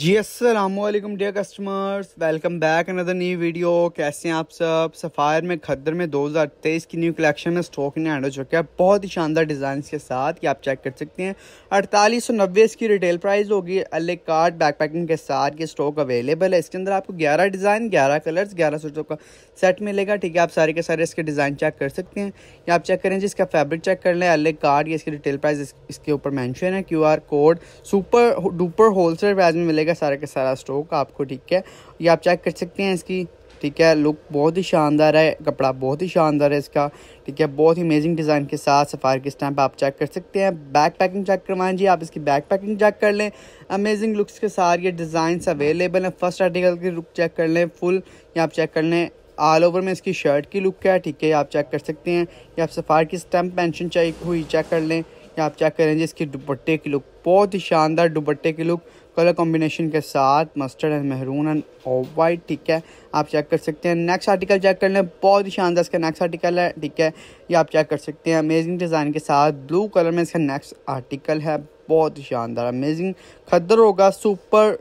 जी Aslam dear customers welcome back another new video कैसे हैं आप सब सफ़ायर में खद्दर में 2023 की न्यू कलेक्शन में स्टॉक ने ऐड हो चुका है बहुत ही शानदार डिज़ाइन के साथ कि आप चेक कर सकते हैं अड़तालीस सौ नब्बे इसकी रिटेल प्राइस होगी अले कार्ड बैक पैकिंग के साथ ये स्टॉक अवेलेबल है इसके अंदर आपको ग्यारह डिज़ाइन ग्यारह कलर्स ग्यारह सूटों का सेट मिलेगा ठीक है आप सारे के सारे इसके डिज़ाइन चेक कर सकते हैं या आप चेक करें जी इसका फैब्रिक चेक कर लें अले कार्ड ये इसकी रिटेल प्राइस इसके ऊपर मैंशन है Q code super duper sale price में मिलेगा जाएगा सारा का सारा स्टॉक आपको ठीक है ये आप चेक कर सकते हैं इसकी ठीक है लुक बहुत ही शानदार है कपड़ा बहुत ही शानदार है इसका ठीक है बहुत ही अमेजिंग डिज़ाइन के साथ सफ़ार के स्टैंप आप चेक कर सकते हैं बैक पैकिंग चेक करवाएं जी आप इसकी बैक पैकिंग चेक कर लें अमेजिंग लुक्स के साथ ये डिज़ाइन अवेलेबल हैं फर्स्ट आर्टिकल की लुक चेक कर लें फुल या आप चेक कर लें ऑल ओवर में इसकी शर्ट की लुक है ठीक है आप चेक कर सकते हैं या आप सफ़ार की स्टैम्प पेंशन चाहिए हुई चेक कर लें या आप चेक करें जी इसकी दुपट्टे की लुक बहुत ही शानदार दुपट्टे की लुक कलर कॉम्बिनेशन के साथ mustard and maroon and off white ठीक है आप चेक कर सकते हैं नेक्स्ट आर्टिकल चेक कर लें बहुत ही शानदार इसका नेक्स्ट आर्टिकल है ठीक है ये आप चेक कर सकते हैं अमेजिंग डिज़ाइन के साथ ब्लू कलर में इसका नेक्स्ट आर्टिकल है बहुत ही शानदार अमेजिंग खद्दर होगा सुपर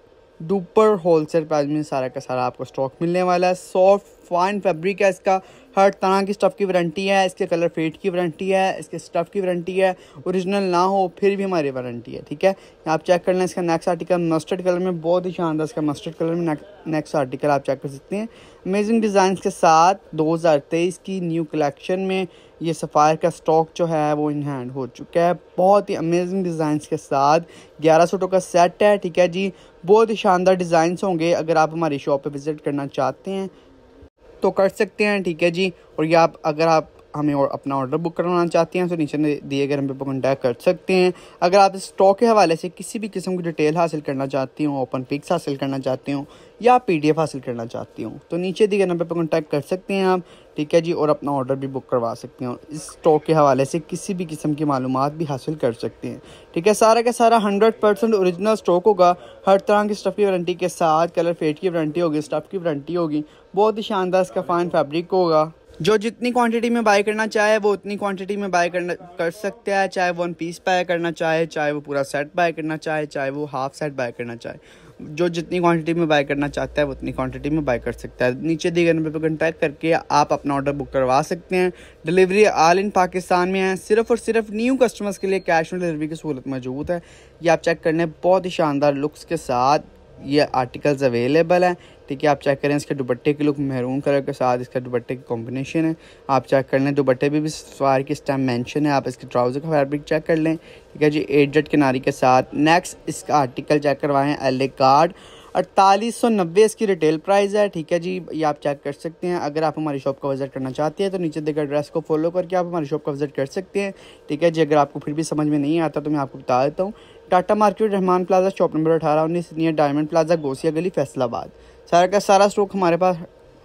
डुपर होलसेल प्राइस में सारा का सारा आपको स्टॉक मिलने वाला है सॉफ्ट फाइन फैब्रिक है इसका हर तरह की स्टफ़ की वारंटी है इसके कलर फेड की वारंटी है इसके स्टफ़ की वारंटी है ओरिजिनल ना हो फिर भी हमारी वारंटी है ठीक है आप चेक कर लें इसका नेक्स्ट आर्टिकल मस्टर्ड कलर में बहुत ही शानदार इसका मस्टर्ड कलर में नेक्स्ट आर्टिकल आप चेक कर सकते हैं अमेजिंग डिज़ाइन के साथ दो की न्यू कलेक्शन में ये सफ़ायर का स्टॉक जो है वो इन हैंड हो चुका है बहुत ही अमेजिंग डिज़ाइंस के साथ ग्यारह सौ का सेट है ठीक है जी बहुत ही शानदार डिज़ाइंस होंगे अगर आप हमारी शॉप पे विज़िट करना चाहते हैं तो कर सकते हैं ठीक है जी और ये आप अगर आप हमें और अपना ऑर्डर बुक करवाना चाहते हैं तो नीचे दिए गए नंबर पर कॉन्टैक्ट कर सकते हैं अगर आप स्टॉक के हवाले से किसी भी किस्म की डिटेल हासिल करना चाहती हूँ ओपन पिक्स हासिल करना चाहती हूँ या पीडीएफ हासिल करना चाहती हूँ तो नीचे दिए गए नंबर पर कॉन्टैक्ट कर सकते हैं आप ठीक है जी और अपना ऑर्डर भी बुक करवा सकते हैं इस स्टॉक के हवाले से किसी भी किस्म की मालूम भी हासिल कर सकते हैं ठीक है सारा का सारा हंड्रेड परसेंट औरिजिनल स्टॉक होगा हर तरह की स्टफ़ की वारंटी के साथ कलर फेट की वारंटी होगी स्टफ़ की वारंटी होगी बहुत ही शानदार इसका फ़ाइन फैब्रिक होगा जो जितनी क्वांटिटी में बाय करना चाहे वो उतनी क्वांटिटी में बाय करना कर सकते हैं चाहे वन पीस बाय करना चाहे चाहे वो पूरा सेट बाय करना चाहे चाहे वो हाफ सेट बाय करना चाहे जो जितनी क्वांटिटी में बाय करना चाहता है वो उतनी क्वांटिटी में बाय कर सकता है नीचे दिए गए नंबर पर कॉन्टैक्ट करके आप अपना ऑर्डर बुक करवा सकते हैं डिलीवरी ऑल इन पाकिस्तान में है सिर्फ और सिर्फ न्यू कस्टमर्स के लिए कैश ऑन डिलीवरी की सहूलत मौजूद है ये आप चेक करने बहुत ही शानदार लुक्स के साथ ये आर्टिकल्स अवेलेबल हैं ठीक है आप चेक करें इसके दुपट्टे की लुक मेहरून कलर के साथ इसका दुपट्टे की कॉम्बिनेशन है आप चेक कर लें दुपट्टे भी, भी सवार की स्टैम मेंशन है आप इसके ट्राउज़र का फैब्रिक चेक कर लें ठीक है जी एट जट किनारी के साथ नेक्स्ट इसका आर्टिकल चेक करवाएँ एल ए कार्ड अड़तालीस सौ नब्बे इसकी रिटेल प्राइस है ठीक है जी ये आप चेक कर सकते हैं अगर आप हमारी शॉप का विज़िट करना चाहते हैं तो नीचे देकर एड्रेस को फॉलो करके आप हमारी शॉप का विज़िट कर सकते हैं ठीक है जी अगर आपको फिर भी समझ में नहीं आता तो मैं आपको बता देता हूँ Tata market Rahman plaza shop number अठारह उन्नीस नियर डायमंड प्लाजा गोसिया गली फैसलाबाद सारा का सारा स्टॉक हमारे पास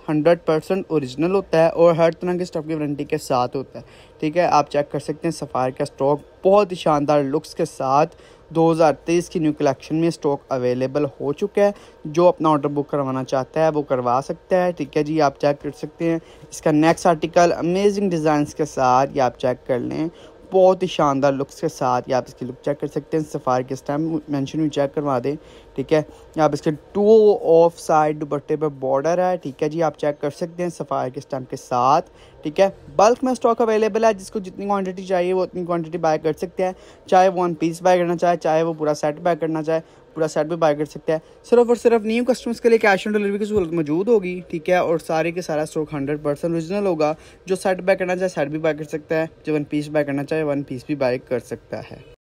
हंड्रेड परसेंट औरिजिनल होता है और हर तरह के स्टॉक की वारंटी के साथ होता है ठीक है आप चेक कर सकते हैं सफ़ार का स्टॉक बहुत ही शानदार लुक्स के साथ 2023 की न्यू कलेक्शन में स्टॉक अवेलेबल हो चुका है जो अपना ऑर्डर बुक करवाना चाहता है वो करवा सकता है ठीक है जी आप चेक कर सकते हैं इसका नेक्स्ट आर्टिकल अमेजिंग डिज़ाइंस के साथ ये आप चेक कर लें बहुत ही शानदार लुक्स के साथ आप इसकी लुक चेक कर सकते हैं सफ़ार के स्टैम मैंशन भी चेक करवा दें ठीक है आप इसके टू ऑफ साइड दुपट्टे पर बॉर्डर है ठीक है जी आप चेक कर सकते हैं सफ़ार के स्टैम के साथ ठीक है बल्क में स्टॉक अवेलेबल है जिसको जितनी क्वांटिटी चाहिए वो उतनी क्वांटिटी बाय कर सकते हैं चाहे वो वन पीस बाय करना चाहे चाहे वो पूरा सेट बाय करना चाहे पूरा सेट भी बाय कर सकते हैं सिर्फ और सिर्फ न्यू कस्टमर्स के लिए कैश ऑन डिलीवरी की सहूलत मौजूद होगी ठीक है और सारे के सारा स्टॉक हंड्रेड परसेंट ओरिजिनल होगा जो सेट बाय करना चाहे सेट भी बाय कर सकता है जो वन पीस बाय करना चाहे वन पीस भी बाय कर सकता है